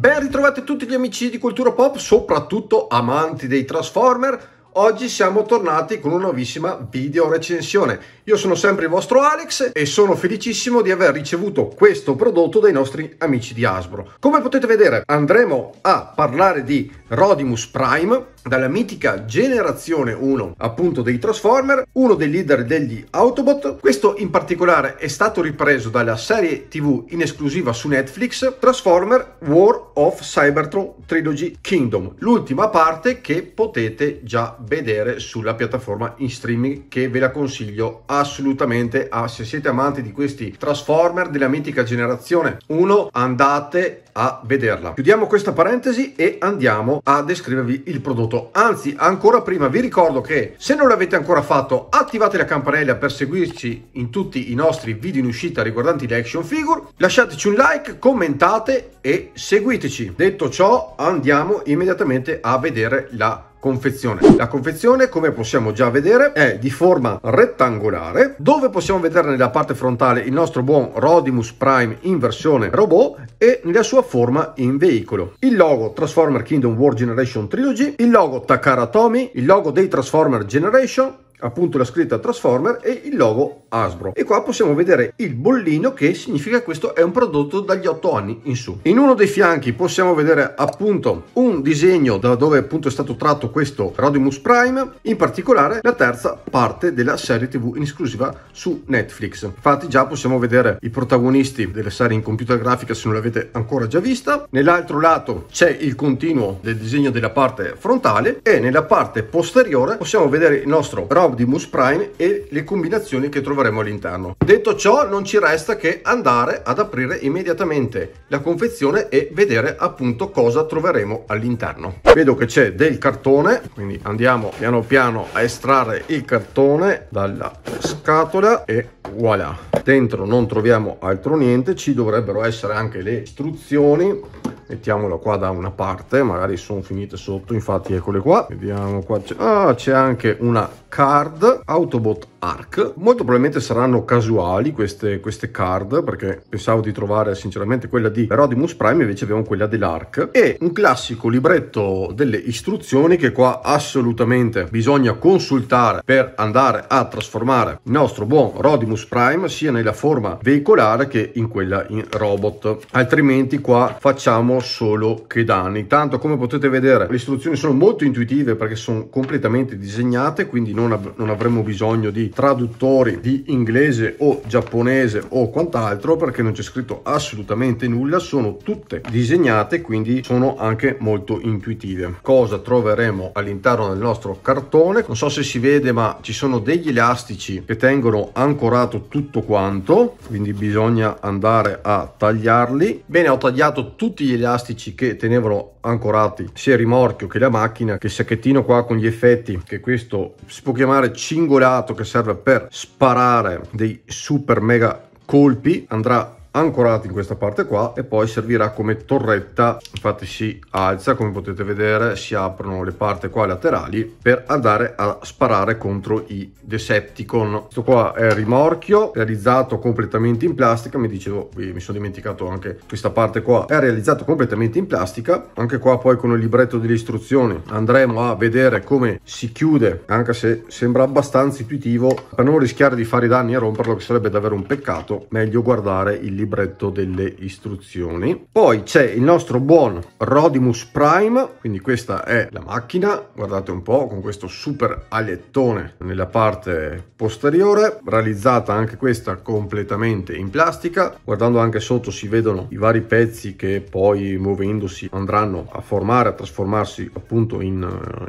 Ben ritrovati tutti gli amici di Cultura Pop, soprattutto amanti dei Transformer. Oggi siamo tornati con una nuovissima video recensione. Io sono sempre il vostro Alex e sono felicissimo di aver ricevuto questo prodotto dai nostri amici di Hasbro. Come potete vedere andremo a parlare di Rodimus Prime, dalla mitica generazione 1 appunto dei Transformer, uno dei leader degli Autobot. Questo in particolare è stato ripreso dalla serie TV in esclusiva su Netflix Transformer War of Cybertron Trilogy Kingdom, l'ultima parte che potete già vedere sulla piattaforma in streaming che ve la consiglio assolutamente a ah, se siete amanti di questi Transformer della mitica generazione 1 andate a vederla. Chiudiamo questa parentesi e andiamo a descrivervi il prodotto voto. Anzi, ancora prima vi ricordo che se non l'avete ancora fatto, attivate la campanella per seguirci in tutti i nostri video in uscita riguardanti le action figure. Lasciateci un like, commentate e seguiteci. Detto ciò, andiamo immediatamente a vedere la confezione. La confezione, come possiamo già vedere, è di forma rettangolare, dove possiamo vedere nella parte frontale il nostro buon Rodimus Prime in versione robot e nella sua forma in veicolo. Il logo Transformer Kingdom War Generation Trilogy, il logo Takara Tomy, il logo dei Transformer Generation, appunto la scritta Transformer e il logo Hasbro. E qua possiamo vedere il bollino che significa che questo è un prodotto dagli 8 anni in su. In uno dei fianchi possiamo vedere appunto un disegno da dove appunto è stato tratto questo Rodimus Prime, in particolare la terza parte della serie TV in esclusiva su Netflix. Infatti già possiamo vedere i protagonisti della serie in computer grafica se non l'avete ancora già vista. Nell'altro lato c'è il continuo del disegno della parte frontale e nella parte posteriore possiamo vedere il nostro Rob Optimus Prime e le combinazioni che troveremo all'interno. Detto ciò non ci resta che andare ad aprire immediatamente la confezione e vedere appunto cosa troveremo all'interno. Vedo che c'è del cartone, quindi andiamo piano piano a estrarre il cartone dalla scatola e voilà. Dentro non troviamo altro niente, ci dovrebbero essere anche le istruzioni mettiamolo qua da una parte magari sono finite sotto infatti eccole qua vediamo qua c'è ah, anche una card Autobot Arc. Molto probabilmente saranno casuali queste, queste, card, perché pensavo di trovare sinceramente quella di Rodimus Prime, invece abbiamo quella dell'Arc. E un classico libretto delle istruzioni che qua assolutamente bisogna consultare per andare a trasformare il nostro buon Rodimus Prime sia nella forma veicolare che in quella in robot. Altrimenti qua facciamo solo che danni. Tanto come potete vedere le istruzioni sono molto intuitive perché sono completamente disegnate, quindi non non, av non avremo bisogno di traduttori di inglese o giapponese o quant'altro perché non c'è scritto assolutamente nulla, sono tutte disegnate quindi sono anche molto intuitive. Cosa troveremo all'interno del nostro cartone? Non so se si vede ma ci sono degli elastici che tengono ancorato tutto quanto, quindi bisogna andare a tagliarli. Bene, ho tagliato tutti gli elastici che tenevano ancorati sia il rimorchio che la macchina che il sacchettino qua con gli effetti che questo si può chiamare cingolato che serve per sparare dei super mega colpi andrà ancorati in questa parte qua e poi servirà come torretta infatti si alza come potete vedere si aprono le parti qua laterali per andare a sparare contro i Decepticon questo qua è il rimorchio realizzato completamente in plastica mi dicevo mi sono dimenticato anche questa parte qua è realizzato completamente in plastica anche qua poi con il libretto delle istruzioni andremo a vedere come si chiude anche se sembra abbastanza intuitivo per non rischiare di fare i danni e romperlo che sarebbe davvero un peccato meglio guardare il libretto delle istruzioni. Poi c'è il nostro buon Rodimus Prime, quindi questa è la macchina, guardate un po', con questo super alettone nella parte posteriore, realizzata anche questa completamente in plastica. Guardando anche sotto si vedono i vari pezzi che poi muovendosi andranno a formare, a trasformarsi appunto in,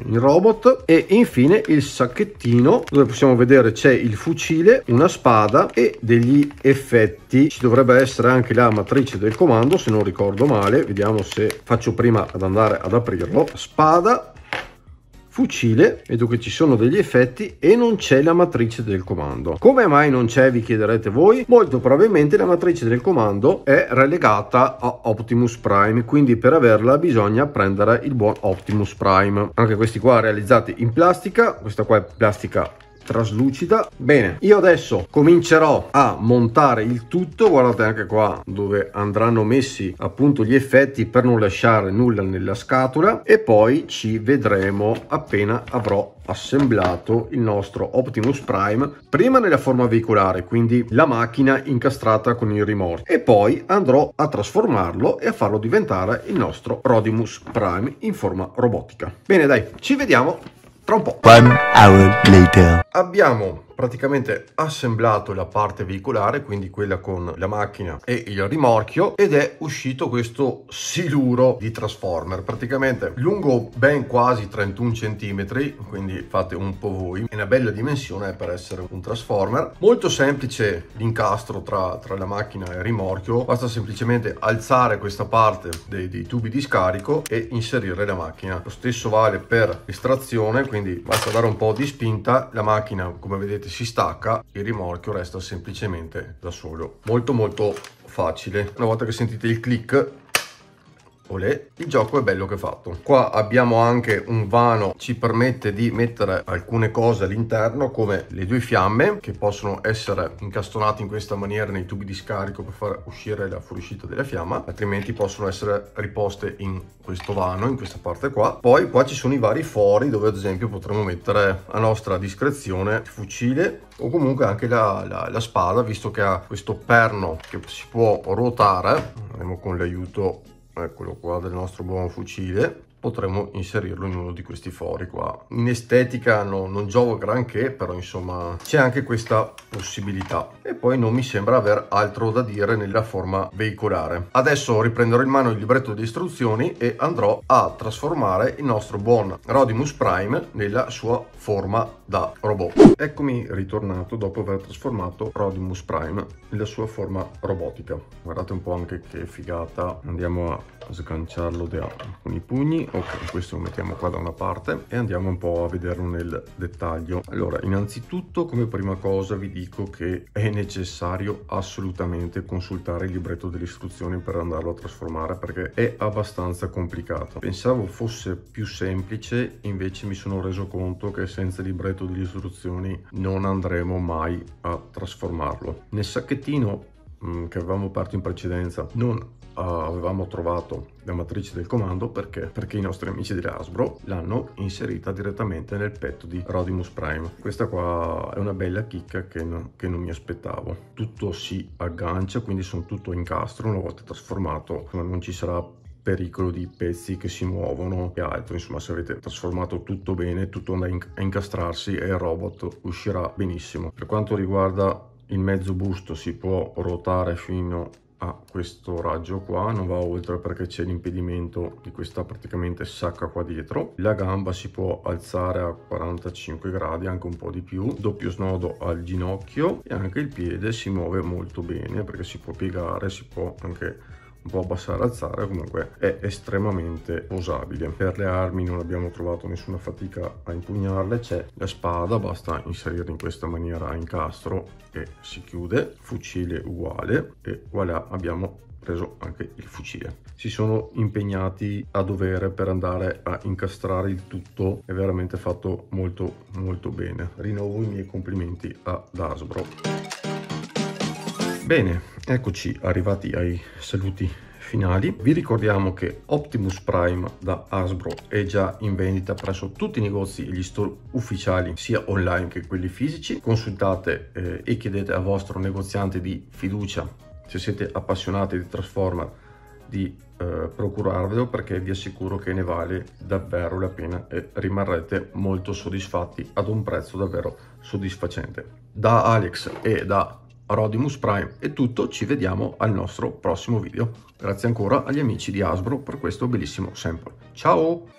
in robot. E infine il sacchettino dove possiamo vedere c'è il fucile, una spada e degli effetti. Ci dovrebbe essere essere anche la matrice del comando se non ricordo male vediamo se faccio prima ad andare ad aprirlo spada fucile vedo che ci sono degli effetti e non c'è la matrice del comando come mai non c'è vi chiederete voi molto probabilmente la matrice del comando è relegata a Optimus Prime quindi per averla bisogna prendere il buon Optimus Prime anche questi qua realizzati in plastica questa qua è plastica traslucida bene io adesso comincerò a montare il tutto guardate anche qua dove andranno messi appunto gli effetti per non lasciare nulla nella scatola e poi ci vedremo appena avrò assemblato il nostro Optimus Prime prima nella forma veicolare quindi la macchina incastrata con il rimorchio e poi andrò a trasformarlo e a farlo diventare il nostro Rodimus Prime in forma robotica bene dai ci vediamo tra un po'. One hour later. Abbiamo praticamente assemblato la parte veicolare, quindi quella con la macchina e il rimorchio, ed è uscito questo siluro di Transformer, praticamente lungo ben quasi 31 cm, quindi fate un po' voi, è una bella dimensione per essere un Transformer. Molto semplice l'incastro tra, tra la macchina e il rimorchio, basta semplicemente alzare questa parte dei, dei tubi di scarico e inserire la macchina. Lo stesso vale per estrazione, quindi basta dare un po' di spinta, la macchina come vedete si stacca il rimorchio resta semplicemente da solo molto molto facile una volta che sentite il click olè, il gioco è bello che è fatto. Qua abbiamo anche un vano, ci permette di mettere alcune cose all'interno come le due fiamme che possono essere incastonate in questa maniera nei tubi di scarico per far uscire la fuoriuscita della fiamma, altrimenti possono essere riposte in questo vano, in questa parte qua. Poi qua ci sono i vari fori dove ad esempio potremmo mettere a nostra discrezione il fucile o comunque anche la, la, la spada visto che ha questo perno che si può ruotare, andiamo con l'aiuto eccolo qua del nostro buon fucile potremmo inserirlo in uno di questi fori qua. In estetica no, non giovo granché, però insomma c'è anche questa possibilità. E poi non mi sembra aver altro da dire nella forma veicolare. Adesso riprenderò in mano il libretto di istruzioni e andrò a trasformare il nostro buon Rodimus Prime nella sua forma da robot. Eccomi ritornato dopo aver trasformato Rodimus Prime nella sua forma robotica. Guardate un po' anche che figata. Andiamo a sganciarlo da i pugni ok questo lo mettiamo qua da una parte e andiamo un po' a vederlo nel dettaglio allora innanzitutto come prima cosa vi dico che è necessario assolutamente consultare il libretto delle istruzioni per andarlo a trasformare perché è abbastanza complicato pensavo fosse più semplice invece mi sono reso conto che senza il libretto delle istruzioni non andremo mai a trasformarlo nel sacchettino mm, che avevamo aperto in precedenza non eh, avevamo trovato la matrice del comando perché? perché i nostri amici di Hasbro l'hanno inserita direttamente nel petto di Rodimus Prime. Questa qua è una bella chicca che, no, che non mi aspettavo. Tutto si aggancia, quindi sono tutto incastro una volta trasformato, ma non ci sarà pericolo di pezzi che si muovono e altro insomma se avete trasformato tutto bene tutto andrà a incastrarsi e il robot uscirà benissimo per quanto riguarda il mezzo busto si può ruotare fino a questo raggio qua non va oltre perché c'è l'impedimento di questa praticamente sacca qua dietro la gamba si può alzare a 45 gradi anche un po' di più doppio snodo al ginocchio e anche il piede si muove molto bene perché si può piegare si può anche un po' abbassare alzare comunque è estremamente usabile. per le armi non abbiamo trovato nessuna fatica a impugnarle c'è la spada basta inserirla in questa maniera a incastro e si chiude fucile uguale e voilà abbiamo preso anche il fucile. Si sono impegnati a dovere per andare a incastrare il tutto, è veramente fatto molto molto bene. Rinnovo i miei complimenti ad Asbro. Bene, eccoci arrivati ai saluti finali. Vi ricordiamo che Optimus Prime da Hasbro è già in vendita presso tutti i negozi e gli store ufficiali, sia online che quelli fisici. Consultate eh, e chiedete al vostro negoziante di fiducia se siete appassionati di Transformer di eh, procurarvelo perché vi assicuro che ne vale davvero la pena e rimarrete molto soddisfatti ad un prezzo davvero soddisfacente. Da Alex e da Rodimus Prime. È tutto, ci vediamo al nostro prossimo video. Grazie ancora agli amici di Hasbro per questo bellissimo sample. Ciao!